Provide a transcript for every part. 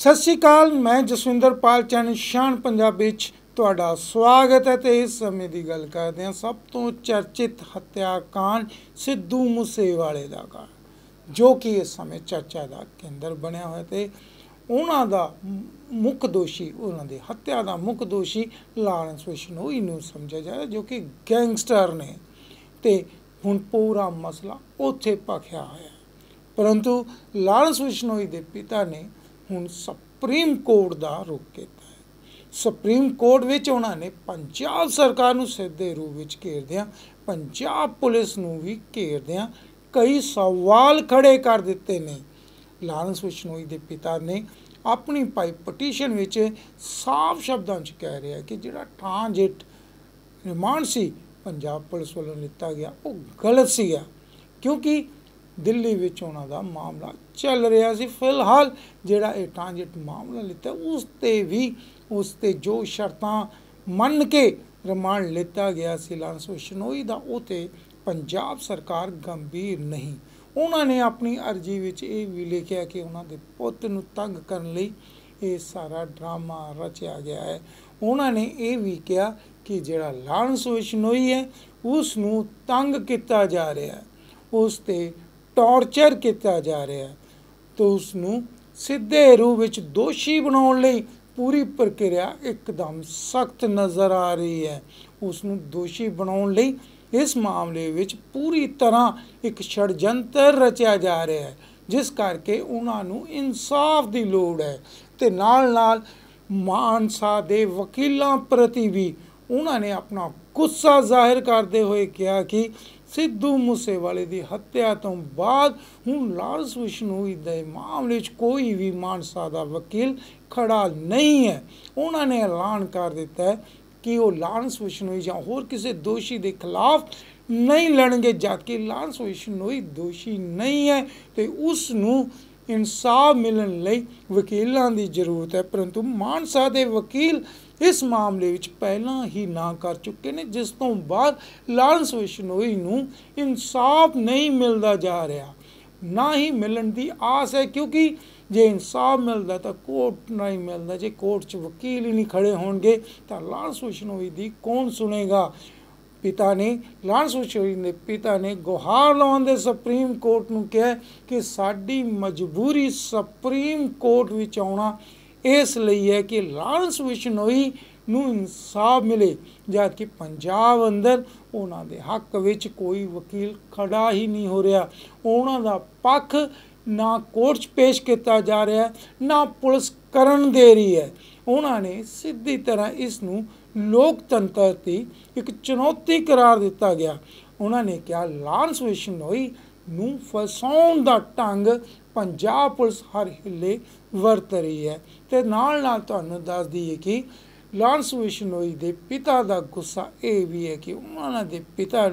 ਸਤਿ ਸ਼੍ਰੀ ਅਕਾਲ ਮੈਂ ਜਸਵਿੰਦਰ ਪਾਲ ਚੰਨ ਸ਼ਾਨ ਪੰਜਾਬ ਵਿੱਚ ਤੁਹਾਡਾ ਸਵਾਗਤ ਹੈ ਤੇ ਇਸ ਸਮੇਂ ਦੀ ਗੱਲ ਕਰਦੇ ਹਾਂ ਸਭ ਤੋਂ ਚਰਚਿਤ ਹੱਤਿਆਕਾਂਡ ਸਿੱਧੂ ਮੂਸੇਵਾਲੇ ਦਾ ਕਾ ਜੋ ਕਿ ਇਸ ਸਮੇਂ ਚਰਚਾ ਦਾ ਕੇਂਦਰ ਬਣਿਆ ਹੋਇਆ ਤੇ ਉਹਨਾਂ ਦਾ ਮੁੱਖ ਦੋਸ਼ੀ ਉਹਨਾਂ ਦੇ ਹੱਤਿਆ ਦਾ ਮੁੱਖ ਦੋਸ਼ੀ ਲਾਰੈਂਸ ਵਿਸ਼ਨੋਈ ਨੂੰ ਸਮਝਿਆ ਜਾ ਰਿਹਾ ਜੋ ਕਿ ਗੈਂਗਸਟਰ ਨੇ ਤੇ ਹੁਣ ਪੂਰਾ ਮਸਲਾ ਉੱਥੇ ਪਖਿਆ ਹੋਇਆ ਪਰੰਤੂ ਲਾਰੈਂਸ ਵਿਸ਼ਨੋਈ ਦੇ ਪਿਤਾ ਨੇ ਹੁਣ ਸੁਪਰੀਮ ਕੋਰਟ ਦਾ ਰੁਕ ਕੀਤਾ ਹੈ ਸੁਪਰੀਮ ਕੋਰਟ ਵਿੱਚ ਉਹਨਾਂ ਨੇ ਪੰਜਾਬ ਸਰਕਾਰ ਨੂੰ ਸਿੱਧੇ ਰੂਪ ਵਿੱਚ ਘੇਰਦਿਆਂ ਪੰਜਾਬ ਪੁਲਿਸ ਨੂੰ ਵੀ ਘੇਰਦਿਆਂ ਕਈ ਸਵਾਲ ਖੜੇ ਕਰ ਦਿੱਤੇ ਨੇ ਲਾਰੈਂਸ ਵਿਸ਼ਨੋਈ ਦੇ ਪਿਤਾ ਨੇ ਆਪਣੀ ਪਾਈ ਪਟੀਸ਼ਨ ਵਿੱਚ ਸਾਫ਼ ਸ਼ਬਦਾਂ 'ਚ ਕਹਿ ਰਿਹਾ ਕਿ ਜਿਹੜਾ ਟ੍ਰਾਂਜਿਟ ਰਿਮਾਂਡ ਸੀ ਪੰਜਾਬ ਪੁਲਿਸ ਵੱਲੋਂ ਲਿੱਤਾ ਗਿਆ ਉਹ ਗਲਤ ਸੀ ਕਿਉਂਕਿ ਦਿੱਲੀ ਵਿੱਚ ਉਹਨਾਂ ਦਾ ਮਾਮਲਾ ਚੱਲ ਰਿਹਾ ਸੀ ਫਿਲਹਾਲ ਜਿਹੜਾ ਇਹ ਟ੍ਰਾਂਜਿਟ ਮਾਮਲਾ ਲਿੱਤਾ ਉਸ ਤੇ ਵੀ ਉਸ ਤੇ ਜੋ ਸ਼ਰਤਾਂ ਮੰਨ ਕੇ ਰਿਮਾਂਡ ਲਿੱਤਾ ਗਿਆ ਸੀ ਲਾਂਸੋ ਸ਼ਨੋਈ ਦਾ ਉਹ ਤੇ ਪੰਜਾਬ ਸਰਕਾਰ ਗੰਭੀਰ ਨਹੀਂ ਉਹਨਾਂ ਨੇ ਆਪਣੀ ਅਰਜ਼ੀ ਵਿੱਚ ਇਹ ਵੀ ਲਿਖਿਆ ਕਿ ਉਹਨਾਂ ਦੇ ਪੁੱਤ ਨੂੰ ਤੰਗ ਕਰਨ ਲਈ ਇਹ ਸਾਰਾ ਡਰਾਮਾ ਰਚਿਆ ਗਿਆ ਹੈ ਉਹਨਾਂ ਨੇ ਇਹ ਵੀ ਕਿਹਾ ਕਿ ਜਿਹੜਾ ਲਾਂਸੋ ਸ਼ਨੋਈ ਹੈ ਉਸ ਨੂੰ ਤੰਗ ਕੀਤਾ ਜਾ ਰਿਹਾ ਹੈ ਉਸ ਤੇ ਟੌਰਚਰ ਕੀਤਾ ਜਾ ਰਿਹਾ ਹੈ ਤਾਂ ਉਸ ਨੂੰ ਸਿੱਧੇ ਰੂਪ ਵਿੱਚ ਦੋਸ਼ੀ ਬਣਾਉਣ ਲਈ ਪੂਰੀ ਪ੍ਰਕਿਰਿਆ ਇੱਕਦਮ ਸਖਤ ਨਜ਼ਰ ਆ ਰਹੀ ਹੈ ਉਸ ਨੂੰ ਦੋਸ਼ੀ ਬਣਾਉਣ ਲਈ ਇਸ ਮਾਮਲੇ ਵਿੱਚ ਪੂਰੀ ਤਰ੍ਹਾਂ ਇੱਕ ਛੜਜੰਤਰ ਰਚਿਆ ਜਾ ਰਿਹਾ ਹੈ ਜਿਸ ਕਰਕੇ ਉਹਨਾਂ ਨੂੰ ਇਨਸਾਫ ਦੀ ਲੋੜ ਹੈ ਤੇ ਨਾਲ ਨਾਲ ਮਾਨਸਾ ਦੇ ਵਕੀਲਾਂ ਪ੍ਰਤੀ ਵੀ ਉਹਨਾਂ ਨੇ ਆਪਣਾ ਗੁੱਸਾ ਜ਼ਾਹਿਰ ਕਰਦੇ ਹੋਏ ਕਿਹਾ ਕਿ ਸਿੱਧੂ ਮੂਸੇਵਾਲੇ ਦੀ ਹੱਤਿਆ ਤੋਂ ਬਾਅਦ ਹੁਣ ਲਾਲ ਵਿਸ਼ਨੂਈ ਦੇ ਮਾਮਲੇ 'ਚ ਕੋਈ ਵੀ ਮਾਨਸਾ ਦਾ ਵਕੀਲ ਖੜਾ ਨਹੀਂ ਹੈ ਉਹਨਾਂ ਨੇ ਐਲਾਨ ਕਰ ਦਿੱਤਾ ਹੈ ਕਿ ਉਹ ਲਾਰੈਂਸ ਵਿਸ਼ਨੂ ਜਾਂ ਹੋਰ ਕਿਸੇ ਦੋਸ਼ੀ ਦੇ ਖਿਲਾਫ ਨਹੀਂ ਲੜਨਗੇ ਜਦ ਕਿ ਲਾਰੈਂਸ ਵਿਸ਼ਨੋਈ ਦੋਸ਼ੀ ਨਹੀਂ ਹੈ ਤੇ ਉਸ ਨੂੰ ਇਨਸਾਫ ਮਿਲਣ ਲਈ ਵਕੀਲਾਂ ਦੀ ਜ਼ਰੂਰਤ ਹੈ ਪਰੰਤੂ ਮਾਨਸਾ ਦੇ ਵਕੀਲ ਇਸ ਮਾਮਲੇ ਵਿੱਚ ਪਹਿਲਾਂ ਹੀ ਨਾ ਕਰ ਚੁੱਕੇ ਨੇ ਜਿਸ ਤੋਂ ਬਾਅਦ ਲਾਰੈਂਸ ਵਿਸ਼ਨੋਈ ਨੂੰ ਇਨਸਾਫ ਨਹੀਂ ਮਿਲਦਾ ਜਾ ਰਿਹਾ ਨਾ ਹੀ ਮਿਲਣ ਦੀ ਆਸ ਹੈ ਕਿਉਂਕਿ ਜੇ ਇਨਸਾਫ ਮਿਲਦਾ ਤਾਂ ਕੋਰਟ ਨਹੀਂ ਮਿਲਦਾ ਜੇ ਕੋਰਟ 'ਚ ਵਕੀਲ ਹੀ ਨਹੀਂ ਖੜੇ ਹੋਣਗੇ ਤਾਂ ਲਾਰੈਂਸ ਵਿਸ਼ਨੋਈ ਦੀ ਕੌਣ ਸੁਣੇਗਾ ਪਿਤਾ ਨੇ ਲਾਰੈਂਸ ਵਿਸ਼ਨੋਈ ਦੇ ਪਿਤਾ ਨੇ ਗੁਹਾਰ ਲਾਉਣ ਦੇ ਸੁਪਰੀਮ ਕੋਰਟ ਨੂੰ ਕਿਹਾ ਕਿ ਸਾਡੀ ਮਜਬੂਰੀ ਸੁਪਰੀਮ ਕੋਰਟ ਵਿੱਚ ਆਉਣਾ ਇਸ ਲਈ ਹੈ ਕਿ ਲਾਰੈਂਸ ਵਿਸ਼ਨੋਈ ਨੂੰ ਇਨਸਾਫ ਮਿਲੇ ਜਦ ਕਿ ਪੰਜਾਬ ਅੰਦਰ ਉਹਨਾਂ ਦੇ ਹੱਕ ਵਿੱਚ ਕੋਈ ਵਕੀਲ ਖੜਾ ਹੀ ਨਹੀਂ ਹੋ ਰਿਹਾ ਉਹਨਾਂ ਦਾ ਪੱਖ ਨਾ ਕੋਰਟ 'ਚ ਪੇਸ਼ ਕੀਤਾ ਜਾ ਰਿਹਾ ਨਾ ਪੁਲਿਸ ਕਰਨ ਦੇ ਰਹੀ ਹੈ ਉਹਨਾਂ ਨੇ ਸਿੱਧੀ ਤਰ੍ਹਾਂ ਇਸ ਨੂੰ ਲੋਕਤੰਤਰ ਦੀ ਇੱਕ ਚੁਣੌਤੀ ਕਰਾਰ ਦਿੱਤਾ ਗਿਆ ਉਹਨਾਂ ਨੇ ਕਿਹਾ ਲਾਰੈਂਸ ਵਿਸ਼ਨੋਈ ਨੂੰ ਫਸਾਉਣ ਦਾ ਢੰਗ ਪੰਜਾਬ ਪੁਲਿਸ ਹਰ ਹਿੱਲੇ ਵਰਤ ਰਹੀ ਹੈ ਤੇ ਨਾਲ ਨਾਲ ਤੁਹਾਨੂੰ ਦੱਸ ਦਈਏ ਕਿ ਲਾਰਸ ਵਿਸ਼ਨੋਈ ਦੇ ਪਿਤਾ ਦਾ ਗੁੱਸਾ ਇਹ ਵੀ ਹੈ ਕਿ ਉਹਨਾਂ ਦੇ ਪਿਤਾ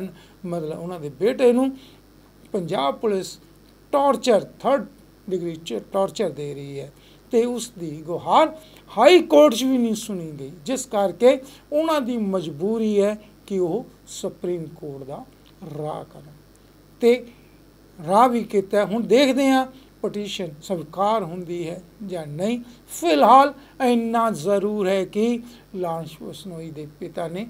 ਮਤਲਬ ਉਹਨਾਂ ਦੇ ਬੇਟੇ ਨੂੰ Punjab police torture 3rd degree ਚ ਟੌਰਚਰ ਦੇ ਰਹੀ ਹੈ ਤੇ ਉਸ ਦੀ ਗੁਹਾਰ ਹਾਈ ਕੋਰਟ 'ਚ ਵੀ ਨਹੀਂ ਸੁਣੀ ਗਈ ਜਿਸ ਕਰਕੇ ਉਹਨਾਂ ਦੀ ਮਜਬੂਰੀ ਹੈ ਕਿ ਉਹ ਸੁਪਰੀਮ ਕੋਰਟ ਦਾ ਰਾਹ ਕਰਨ ਤੇ ਰਾਹ ਵੀ ਕੀਤਾ ਹੁਣ ਦੇਖਦੇ ਹਾਂ ਪਟੀਸ਼ਨ ਸਵੀਕਾਰ ਹੁੰਦੀ ਹੈ ਜਾਂ ਨਹੀਂ ਫਿਲਹਾਲ ਇੰਨਾ ਜ਼ਰੂਰ ਹੈ ਕਿ ਲਾਂਸ਼ ਵਸਨੋਈ ਦੇ ਪਿਤਾ ਨੇ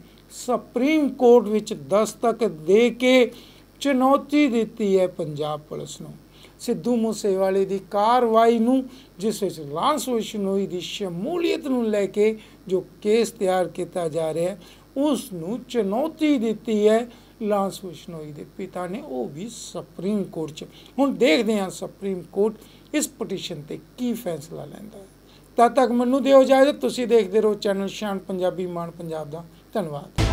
ਸੁਪਰੀਮ ਕੋਰਟ ਵਿੱਚ ਦਸਤਕ ਦੇ ਕੇ ਚੁਣੌਤੀ ਦਿੱਤੀ ਹੈ ਪੰਜਾਬ ਪੁਲਿਸ ਨੂੰ ਸਿੱਧੂ ਮੂਸੇਵਾਲੇ ਦੀ ਕਾਰਵਾਈ ਨੂੰ ਜਿਸ ਵਿੱਚ ਲਾਂਸ ਵਸ਼ਨੋਈ ਦੀ ਸ਼ਮੂਲੀਅਤ ਨੂੰ ਲੈ ਕੇ ਜੋ ਕੇਸ ਤਿਆਰ ਕੀਤਾ ਜਾ ਰਿਹਾ ਹੈ ਉਸ ਨੂੰ ਚੁਣੌਤੀ ਦਿੱਤੀ ਹੈ ਲਾਂਸ ਵਿਸ਼ਨੋਈ ਦੇ ਪਿਤਾ ਨੇ ਉਹ ਵੀ ਸੁਪਰੀਮ ਕੋਰਟ 'ਚ ਹੁਣ ਦੇਖਦੇ ਹਾਂ ਸੁਪਰੀਮ ਕੋਰਟ ਇਸ ਪਟੀਸ਼ਨ ਤੇ ਕੀ ਫੈਸਲਾ ਲੈਂਦਾ ਹੈ ਤਦ ਤੱਕ ਮੈਨੂੰ ਦਿਓ ਇਜਾਜ਼ਤ ਤੁਸੀਂ ਦੇਖਦੇ ਰਹੋ ਚੈਨਲ ਸ਼ਾਨ ਪੰਜਾਬੀ ਮਾਨ ਪੰਜਾਬ ਦਾ ਧੰਨਵਾਦ